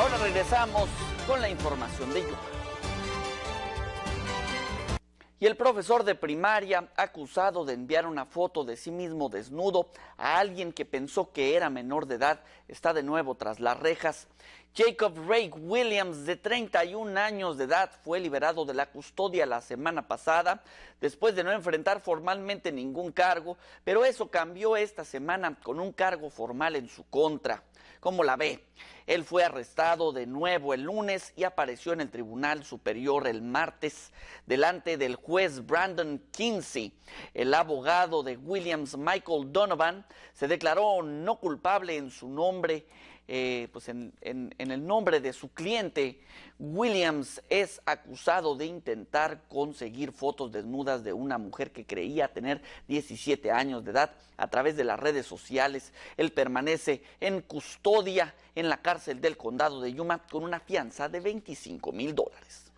Ahora regresamos con la información de Yuma. Y el profesor de primaria acusado de enviar una foto de sí mismo desnudo a alguien que pensó que era menor de edad está de nuevo tras las rejas. Jacob Ray Williams, de 31 años de edad, fue liberado de la custodia la semana pasada después de no enfrentar formalmente ningún cargo, pero eso cambió esta semana con un cargo formal en su contra. ¿Cómo la ve? Él fue arrestado de nuevo el lunes y apareció en el Tribunal Superior el martes delante del juez Brandon Kinsey. El abogado de Williams, Michael Donovan, se declaró no culpable en su nombre eh, pues en, en el nombre de su cliente, Williams es acusado de intentar conseguir fotos desnudas de una mujer que creía tener 17 años de edad a través de las redes sociales. Él permanece en custodia en la cárcel del condado de Yuma con una fianza de 25 mil dólares.